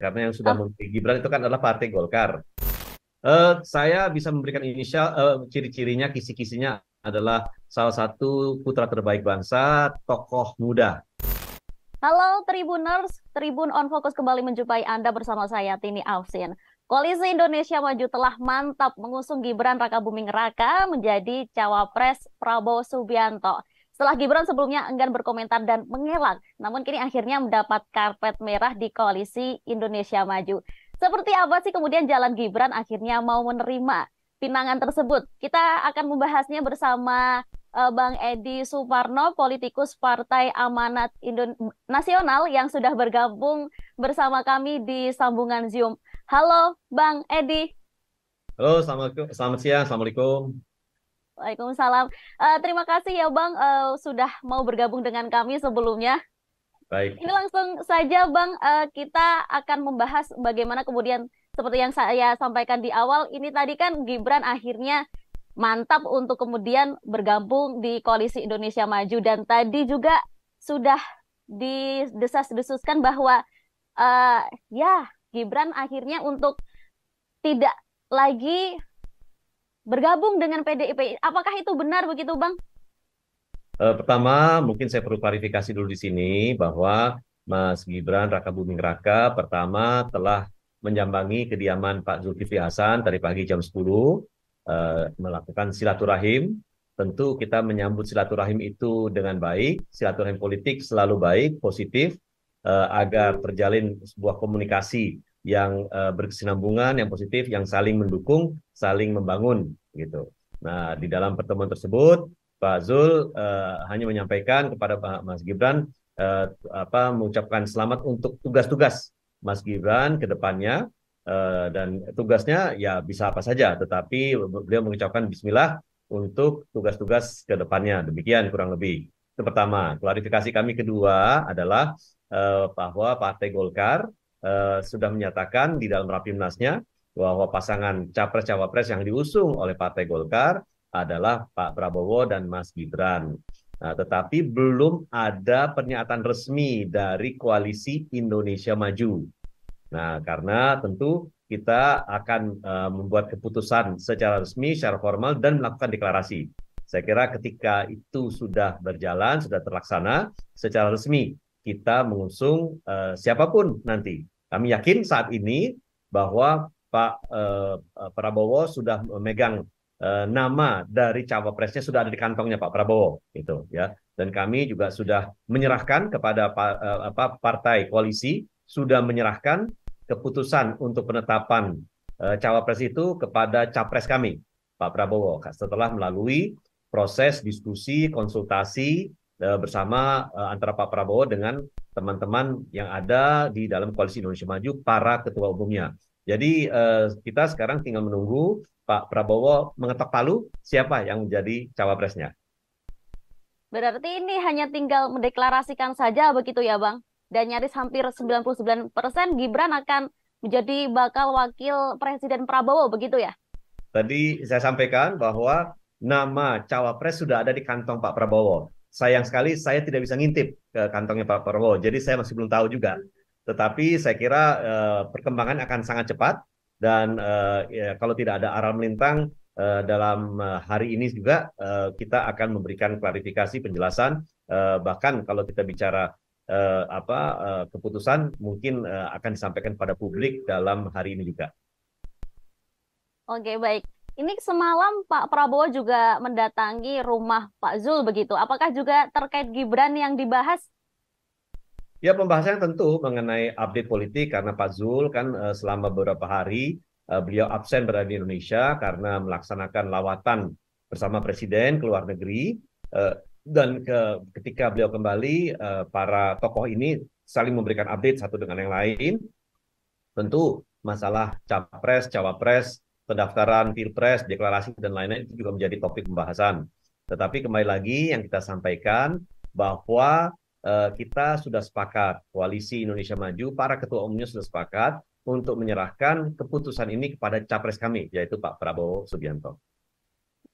karena yang sudah ah. memilih Gibran itu kan adalah Partai Golkar. Uh, saya bisa memberikan inisial uh, ciri-cirinya, kisi-kisinya adalah salah satu putra terbaik bangsa, tokoh muda. Halo Tribuners, Tribun On Focus kembali menjumpai Anda bersama saya Tini Ausin. Koalisi Indonesia Maju telah mantap mengusung Gibran Raka Buming Raka menjadi cawapres Prabowo Subianto. Setelah Gibran sebelumnya enggan berkomentar dan mengelak, namun kini akhirnya mendapat karpet merah di koalisi Indonesia Maju. Seperti apa sih kemudian jalan Gibran akhirnya mau menerima pinangan tersebut? Kita akan membahasnya bersama eh, Bang Edi Suparno, politikus Partai Amanat Indon Nasional yang sudah bergabung bersama kami di sambungan Zoom. Halo, Bang Edi. Halo, selamat, selamat siang, Assalamualaikum. Waalaikumsalam. Uh, terima kasih ya Bang uh, sudah mau bergabung dengan kami sebelumnya. Baik. Ini langsung saja Bang uh, kita akan membahas bagaimana kemudian seperti yang saya sampaikan di awal ini tadi kan Gibran akhirnya mantap untuk kemudian bergabung di koalisi Indonesia Maju dan tadi juga sudah didesas-desuskan bahwa uh, ya Gibran akhirnya untuk tidak lagi bergabung dengan PDIP. Apakah itu benar begitu, Bang? E, pertama, mungkin saya perlu klarifikasi dulu di sini bahwa Mas Gibran Raka Buming Raka pertama telah menjambangi kediaman Pak Zulkifli Hasan tadi pagi jam 10 e, eh, melakukan silaturahim. Tentu kita menyambut silaturahim itu dengan baik. Silaturahim politik selalu baik, positif e, agar terjalin sebuah komunikasi yang uh, berkesinambungan, yang positif, yang saling mendukung, saling membangun gitu. Nah, di dalam pertemuan tersebut Pak Zul uh, hanya menyampaikan kepada Pak Mas Gibran uh, apa mengucapkan selamat untuk tugas-tugas Mas Gibran ke depannya uh, dan tugasnya ya bisa apa saja tetapi beliau mengucapkan bismillah untuk tugas-tugas ke depannya. Demikian kurang lebih. Itu pertama. Klarifikasi kami kedua adalah uh, bahwa Partai Golkar Eh, sudah menyatakan di dalam rapimnasnya bahwa pasangan capres-cawapres yang diusung oleh Partai Golkar adalah Pak Prabowo dan Mas Gibran. Nah, tetapi belum ada pernyataan resmi dari koalisi Indonesia Maju. Nah, karena tentu kita akan uh, membuat keputusan secara resmi, secara formal, dan melakukan deklarasi. Saya kira ketika itu sudah berjalan, sudah terlaksana secara resmi, kita mengusung uh, siapapun nanti kami yakin saat ini bahwa Pak eh, eh, Prabowo sudah memegang eh, nama dari cawapresnya sudah ada di kantongnya Pak Prabowo gitu ya. Dan kami juga sudah menyerahkan kepada eh, apa partai koalisi sudah menyerahkan keputusan untuk penetapan eh, cawapres itu kepada capres kami Pak Prabowo setelah melalui proses diskusi konsultasi eh, bersama eh, antara Pak Prabowo dengan teman-teman yang ada di dalam koalisi Indonesia Maju para ketua umumnya. Jadi uh, kita sekarang tinggal menunggu Pak Prabowo mengetok palu siapa yang menjadi cawapresnya. Berarti ini hanya tinggal mendeklarasikan saja begitu ya Bang? Dan nyaris hampir 99% Gibran akan menjadi bakal wakil Presiden Prabowo begitu ya? Tadi saya sampaikan bahwa nama cawapres sudah ada di kantong Pak Prabowo sayang sekali saya tidak bisa ngintip ke kantongnya Pak Prabowo. Jadi saya masih belum tahu juga. Tetapi saya kira uh, perkembangan akan sangat cepat dan uh, ya, kalau tidak ada arah melintang uh, dalam hari ini juga kita akan memberikan klarifikasi penjelasan bahkan kalau kita bicara apa keputusan mungkin akan disampaikan pada publik dalam hari ini juga. Oke, baik. Ini semalam Pak Prabowo juga mendatangi rumah Pak Zul begitu. Apakah juga terkait Gibran yang dibahas? Ya pembahasan tentu mengenai update politik karena Pak Zul kan eh, selama beberapa hari eh, beliau absen berada di Indonesia karena melaksanakan lawatan bersama Presiden ke luar negeri eh, dan ke, ketika beliau kembali para tokoh ini saling memberikan update satu dengan yang lain tentu masalah capres cawapres pendaftaran pilpres, deklarasi dan lain-lain itu juga menjadi topik pembahasan. Tetapi kembali lagi yang kita sampaikan bahwa eh, kita sudah sepakat koalisi Indonesia Maju, para ketua umumnya sudah sepakat untuk menyerahkan keputusan ini kepada capres kami yaitu Pak Prabowo Subianto.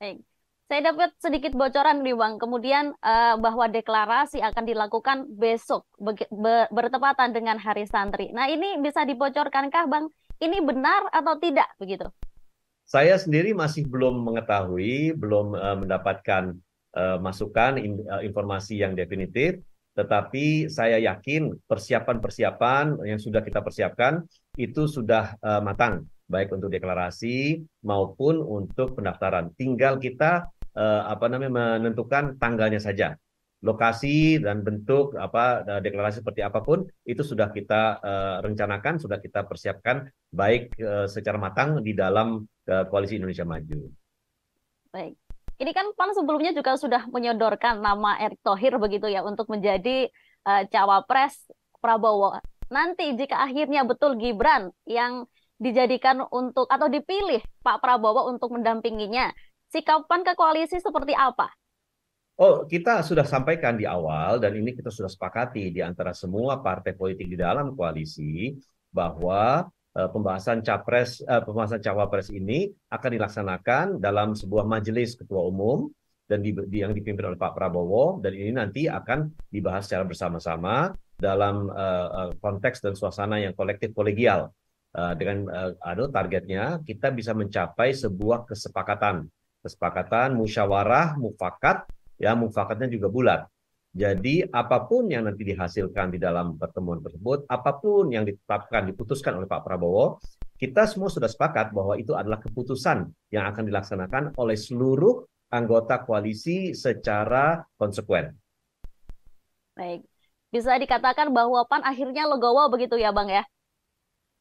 Baik. Saya dapat sedikit bocoran nih Bang, kemudian uh, bahwa deklarasi akan dilakukan besok be be bertepatan dengan Hari Santri. Nah ini bisa dibocorkankah Bang, ini benar atau tidak begitu? saya sendiri masih belum mengetahui, belum uh, mendapatkan uh, masukan in, uh, informasi yang definitif, tetapi saya yakin persiapan-persiapan yang sudah kita persiapkan itu sudah uh, matang, baik untuk deklarasi maupun untuk pendaftaran. Tinggal kita uh, apa namanya menentukan tanggalnya saja lokasi dan bentuk apa e, deklarasi seperti apapun itu sudah kita uh, rencanakan, sudah kita persiapkan baik uh, secara matang di dalam uh, koalisi Indonesia Maju. Baik. Ini kan PAN sebelumnya juga sudah menyodorkan nama Erick Thohir begitu ya untuk menjadi uh, cawapres Prabowo. Nanti jika akhirnya betul Gibran yang dijadikan untuk atau dipilih Pak Prabowo untuk mendampinginya, sikap PAN ke koalisi seperti apa? Oh, kita sudah sampaikan di awal dan ini kita sudah sepakati di antara semua partai politik di dalam koalisi bahwa uh, pembahasan capres uh, pembahasan cawapres ini akan dilaksanakan dalam sebuah majelis ketua umum dan di, di, yang dipimpin oleh Pak Prabowo dan ini nanti akan dibahas secara bersama-sama dalam uh, konteks dan suasana yang kolektif kolegial uh, dengan uh, ada targetnya kita bisa mencapai sebuah kesepakatan kesepakatan musyawarah mufakat ya mufakatnya juga bulat. Jadi apapun yang nanti dihasilkan di dalam pertemuan tersebut, apapun yang ditetapkan, diputuskan oleh Pak Prabowo, kita semua sudah sepakat bahwa itu adalah keputusan yang akan dilaksanakan oleh seluruh anggota koalisi secara konsekuen. Baik, bisa dikatakan bahwa PAN akhirnya legowo begitu ya Bang ya?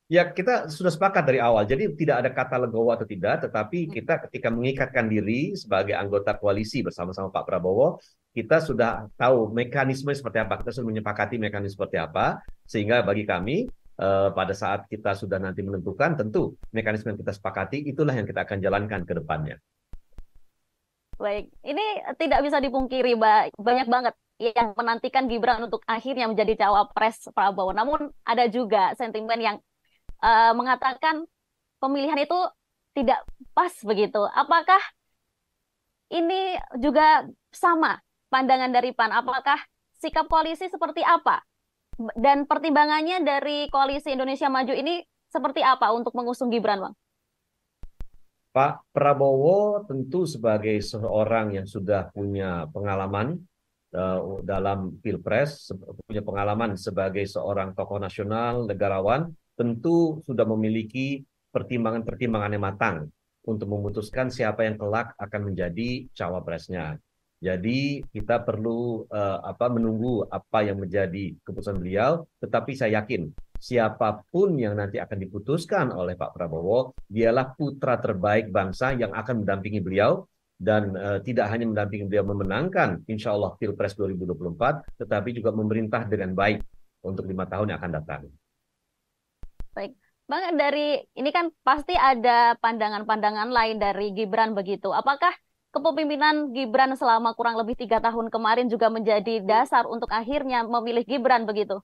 Ya kita sudah sepakat dari awal. Jadi tidak ada kata legowo atau tidak, tetapi hmm. kita ketika mengikatkan diri sebagai anggota koalisi bersama-sama Pak Prabowo, kita sudah tahu mekanisme seperti apa. Kita sudah menyepakati mekanisme seperti apa, sehingga bagi kami eh, pada saat kita sudah nanti menentukan, tentu mekanisme yang kita sepakati itulah yang kita akan jalankan ke depannya. Baik, ini tidak bisa dipungkiri, ba Banyak banget yang menantikan Gibran untuk akhirnya menjadi cawapres Prabowo. Namun ada juga sentimen yang uh, mengatakan pemilihan itu tidak pas begitu. Apakah ini juga sama pandangan dari PAN? Apakah sikap koalisi seperti apa? Dan pertimbangannya dari koalisi Indonesia Maju ini seperti apa untuk mengusung Gibran, Bang? Pak Prabowo tentu sebagai seorang yang sudah punya pengalaman uh, dalam Pilpres, punya pengalaman sebagai seorang tokoh nasional, negarawan, tentu sudah memiliki pertimbangan-pertimbangan yang matang untuk memutuskan siapa yang kelak akan menjadi cawapresnya. Jadi kita perlu uh, apa menunggu apa yang menjadi keputusan beliau, tetapi saya yakin siapapun yang nanti akan diputuskan oleh Pak Prabowo, dialah putra terbaik bangsa yang akan mendampingi beliau dan uh, tidak hanya mendampingi beliau memenangkan insya Allah Pilpres 2024, tetapi juga memerintah dengan baik untuk lima tahun yang akan datang. Baik. Bang, dari ini kan pasti ada pandangan-pandangan lain dari Gibran begitu. Apakah kepemimpinan Gibran selama kurang lebih tiga tahun kemarin juga menjadi dasar untuk akhirnya memilih Gibran begitu?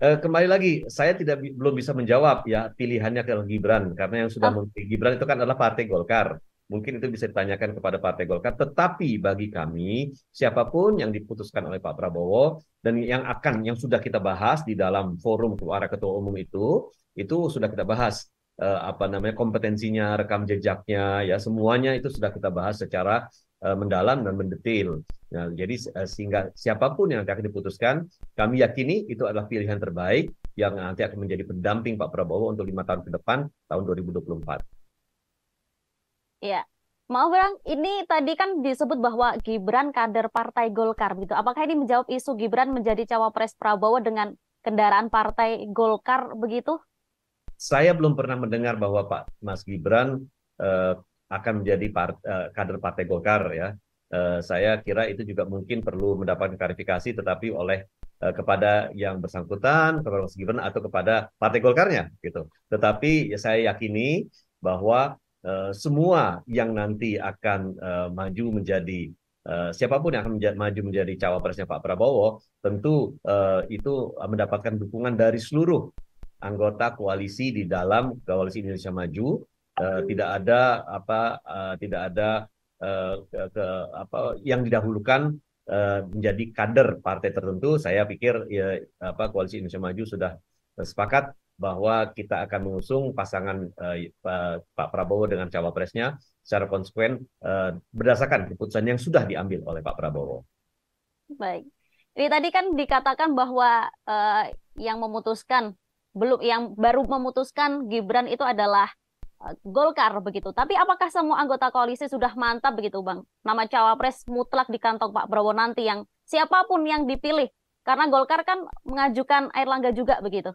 Eh, kembali lagi, saya tidak belum bisa menjawab ya pilihannya ke Gibran karena yang sudah oh. memilih Gibran itu kan adalah Partai Golkar mungkin itu bisa ditanyakan kepada Partai Golkar. Tetapi bagi kami, siapapun yang diputuskan oleh Pak Prabowo dan yang akan, yang sudah kita bahas di dalam forum keluarga ketua umum itu, itu sudah kita bahas eh, apa namanya kompetensinya, rekam jejaknya, ya semuanya itu sudah kita bahas secara eh, mendalam dan mendetail. Nah, jadi eh, sehingga siapapun yang akan diputuskan, kami yakini itu adalah pilihan terbaik yang nanti akan menjadi pendamping Pak Prabowo untuk lima tahun ke depan, tahun 2024. Iya. mau Bang, ini tadi kan disebut bahwa Gibran kader Partai Golkar gitu. Apakah ini menjawab isu Gibran menjadi cawapres Prabowo dengan kendaraan Partai Golkar begitu? Saya belum pernah mendengar bahwa Pak Mas Gibran uh, akan menjadi part, uh, kader Partai Golkar ya. Uh, saya kira itu juga mungkin perlu mendapatkan klarifikasi tetapi oleh kepada yang bersangkutan, kepada Mas Gibran atau kepada Partai Golkarnya gitu. Tetapi ya saya yakini bahwa Eh, semua yang nanti akan uh, maju menjadi Uh, siapapun yang akan menja maju menjadi cawapresnya Pak Prabowo, tentu uh, itu mendapatkan dukungan dari seluruh anggota koalisi di dalam koalisi Indonesia Maju. Uh, tidak ada apa, uh, tidak ada uh, ke, ke apa yang didahulukan uh, menjadi kader partai tertentu. Saya pikir ya, apa koalisi Indonesia Maju sudah sepakat bahwa kita akan mengusung pasangan uh, Pak Prabowo dengan cawapresnya secara konsekuen uh, berdasarkan keputusan yang sudah diambil oleh Pak Prabowo. Baik. Ini tadi kan dikatakan bahwa uh, yang memutuskan belum yang baru memutuskan Gibran itu adalah Golkar begitu. Tapi apakah semua anggota koalisi sudah mantap begitu, Bang? Nama cawapres mutlak di kantong Pak Prabowo nanti yang siapapun yang dipilih. Karena Golkar kan mengajukan Air Langga juga begitu.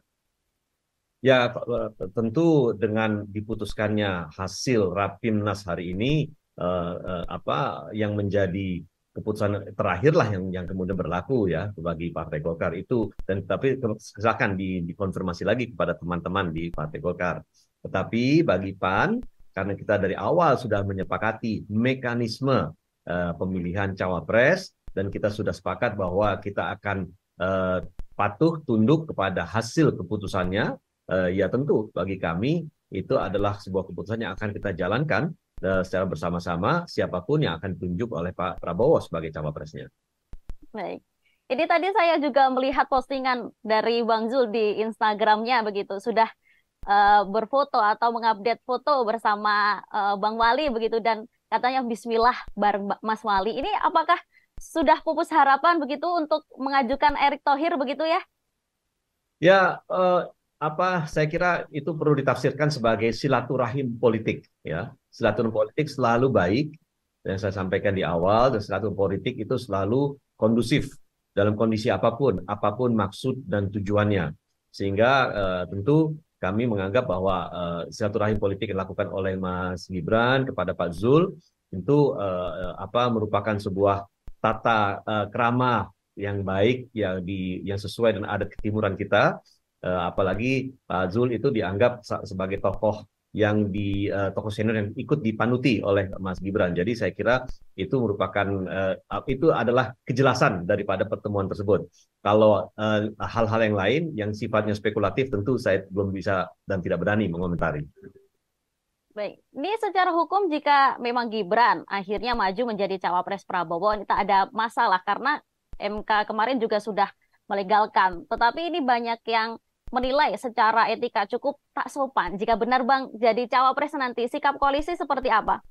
Ya, eh, tentu dengan diputuskannya hasil Rapimnas hari ini eh, eh, apa yang menjadi keputusan terakhirlah yang yang kemudian berlaku ya bagi Partai Golkar itu dan tapi silakan di, dikonfirmasi lagi kepada teman-teman di Partai Golkar. Tetapi bagi PAN karena kita dari awal sudah menyepakati mekanisme eh, pemilihan cawapres dan kita sudah sepakat bahwa kita akan eh, patuh tunduk kepada hasil keputusannya Eh, ya tentu bagi kami itu adalah sebuah keputusan yang akan kita jalankan eh, secara bersama-sama siapapun yang akan ditunjuk oleh Pak Prabowo sebagai cawapresnya. Baik. Ini tadi saya juga melihat postingan dari Bang Zul di Instagramnya begitu sudah uh, berfoto atau mengupdate foto bersama uh, Bang Wali begitu dan katanya Bismillah bareng Mas Wali. Ini apakah sudah pupus harapan begitu untuk mengajukan Erick Thohir begitu ya? Ya, uh, apa saya kira itu perlu ditafsirkan sebagai silaturahim politik ya silaturahim politik selalu baik yang saya sampaikan di awal dan silaturahim politik itu selalu kondusif dalam kondisi apapun apapun maksud dan tujuannya sehingga uh, tentu kami menganggap bahwa uh, silaturahim politik yang dilakukan oleh Mas Gibran kepada Pak Zul itu uh, apa merupakan sebuah tata uh, kerama yang baik yang di yang sesuai dengan adat ketimuran kita Eh, apalagi Pak Zul itu dianggap sebagai tokoh yang di uh, tokoh senior yang ikut dipanuti oleh Mas Gibran. Jadi saya kira itu merupakan uh, itu adalah kejelasan daripada pertemuan tersebut. Kalau hal-hal uh, yang lain yang sifatnya spekulatif tentu saya belum bisa dan tidak berani mengomentari. Baik, ini secara hukum jika memang Gibran akhirnya maju menjadi cawapres Prabowo, kita ada masalah karena MK kemarin juga sudah melegalkan. Tetapi ini banyak yang menilai secara etika cukup tak sopan jika benar Bang jadi cawapres nanti sikap koalisi seperti apa?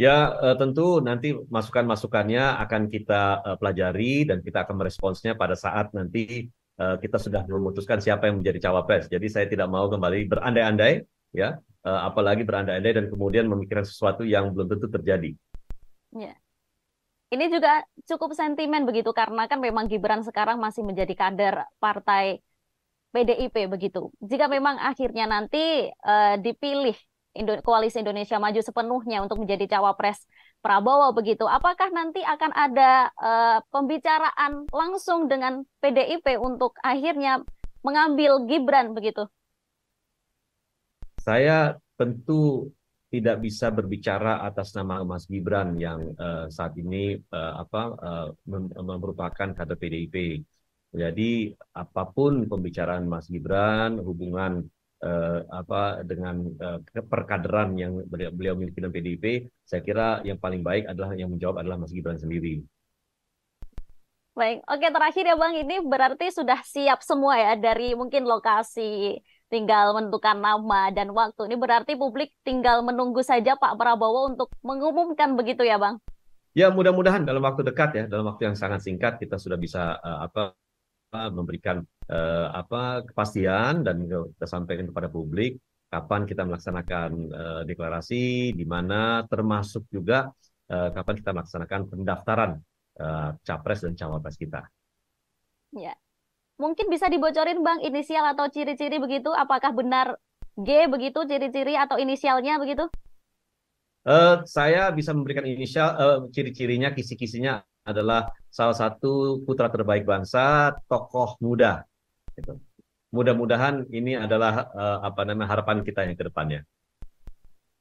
Ya, eh, tentu nanti masukan-masukannya akan kita eh, pelajari dan kita akan meresponsnya pada saat nanti eh, kita sudah memutuskan siapa yang menjadi cawapres. Jadi saya tidak mau kembali berandai-andai, ya, apalagi berandai-andai dan kemudian memikirkan sesuatu yang belum tentu terjadi. Ya. Ini juga cukup sentimen begitu karena kan memang Gibran sekarang masih menjadi kader partai PDIP begitu. Jika memang akhirnya nanti uh, dipilih Indo koalisi Indonesia Maju sepenuhnya untuk menjadi cawapres Prabowo begitu, apakah nanti akan ada uh, pembicaraan langsung dengan PDIP untuk akhirnya mengambil Gibran begitu? Saya tentu tidak bisa berbicara atas nama Mas Gibran yang uh, saat ini uh, apa uh, merupakan kader PDIP jadi apapun pembicaraan Mas Gibran, hubungan eh, apa dengan eh, perkaderan yang beliau miliki dalam PDIP, saya kira yang paling baik adalah yang menjawab adalah Mas Gibran sendiri. Baik, oke terakhir ya Bang, ini berarti sudah siap semua ya dari mungkin lokasi tinggal menentukan nama dan waktu. Ini berarti publik tinggal menunggu saja Pak Prabowo untuk mengumumkan begitu ya Bang? Ya mudah-mudahan dalam waktu dekat ya, dalam waktu yang sangat singkat kita sudah bisa uh, apa memberikan uh, apa kepastian dan kita sampaikan kepada publik kapan kita melaksanakan uh, deklarasi, di mana termasuk juga uh, kapan kita melaksanakan pendaftaran uh, capres dan cawapres kita. Ya, mungkin bisa dibocorin bang inisial atau ciri-ciri begitu, apakah benar G begitu ciri-ciri atau inisialnya begitu? Uh, saya bisa memberikan inisial uh, ciri-cirinya, kisi-kisinya adalah salah satu putra terbaik bangsa, tokoh muda. Gitu. Mudah-mudahan ini adalah uh, apa namanya harapan kita yang kedepannya.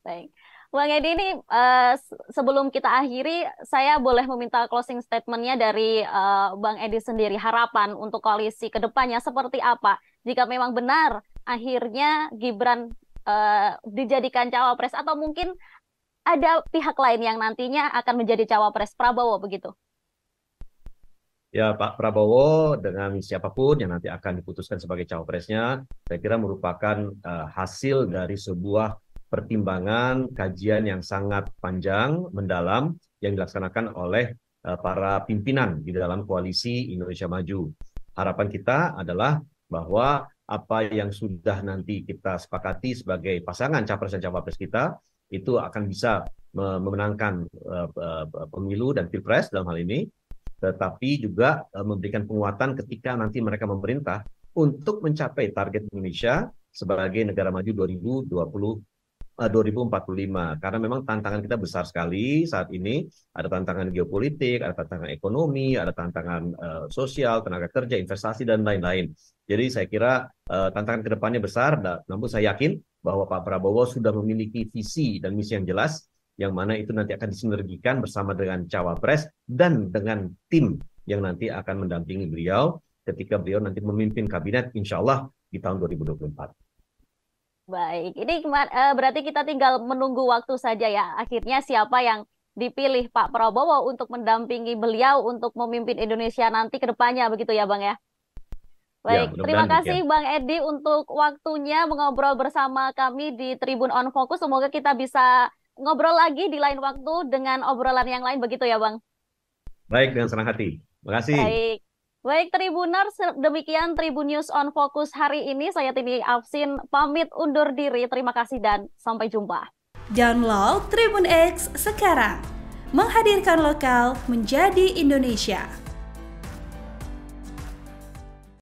Baik. Bang Edi ini uh, sebelum kita akhiri, saya boleh meminta closing statementnya dari uh, Bang Edi sendiri. Harapan untuk koalisi kedepannya seperti apa? Jika memang benar akhirnya Gibran uh, dijadikan cawapres atau mungkin ada pihak lain yang nantinya akan menjadi cawapres Prabowo begitu? ya Pak Prabowo dengan siapapun yang nanti akan diputuskan sebagai cawapresnya, saya kira merupakan uh, hasil dari sebuah pertimbangan kajian yang sangat panjang, mendalam yang dilaksanakan oleh uh, para pimpinan di dalam koalisi Indonesia Maju. Harapan kita adalah bahwa apa yang sudah nanti kita sepakati sebagai pasangan capres dan cawapres kita itu akan bisa memenangkan uh, uh, pemilu dan pilpres dalam hal ini tetapi juga e, memberikan penguatan ketika nanti mereka memerintah untuk mencapai target Indonesia sebagai negara maju 2020 2045 e, karena memang tantangan kita besar sekali saat ini ada tantangan geopolitik ada tantangan ekonomi ada tantangan uh, sosial tenaga kerja investasi dan lain-lain jadi saya kira uh, tantangan kedepannya besar namun saya yakin bahwa Pak Prabowo sudah memiliki visi dan misi yang jelas yang mana itu nanti akan disinergikan bersama dengan cawapres dan dengan tim yang nanti akan mendampingi beliau ketika beliau nanti memimpin kabinet insya Allah di tahun 2024. Baik, ini eh, berarti kita tinggal menunggu waktu saja ya. Akhirnya siapa yang dipilih Pak Prabowo untuk mendampingi beliau untuk memimpin Indonesia nanti ke depannya begitu ya Bang ya? ya Baik, ya, terima kasih ya. Bang Edi untuk waktunya mengobrol bersama kami di Tribun On Focus. Semoga kita bisa ngobrol lagi di lain waktu dengan obrolan yang lain begitu ya Bang. Baik, dengan senang hati. Makasih. Baik. Baik Tribuner, demikian Tribun News on Focus hari ini. Saya Tini Afsin, pamit undur diri. Terima kasih dan sampai jumpa. Download Tribun X sekarang. Menghadirkan lokal menjadi Indonesia.